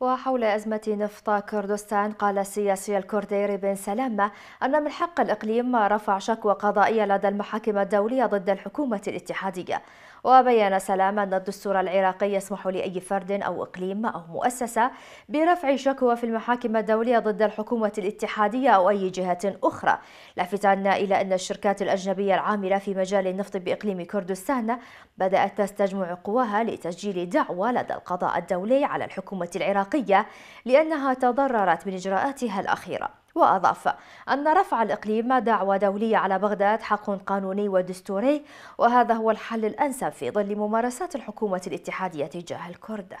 وحول أزمة نفط كردستان قال السياسي الكردي ريبن سلامة أن من حق الإقليم رفع شكوى قضائية لدى المحاكم الدولية ضد الحكومة الاتحادية وبيان سلام أن الدستور العراقي يسمح لأي فرد أو إقليم أو مؤسسة برفع شكوى في المحاكم الدولية ضد الحكومة الاتحادية أو أي جهة أخرى لافتا إلى أن الشركات الأجنبية العاملة في مجال النفط بإقليم كردستان بدأت تستجمع قواها لتسجيل دعوى لدى القضاء الدولي على الحكومة العراقية العراقية لأنها تضررت من إجراءاتها الأخيرة وأضاف أن رفع الإقليم دعوى دولية على بغداد حق قانوني ودستوري وهذا هو الحل الأنسب في ظل ممارسات الحكومة الاتحادية تجاه الكرد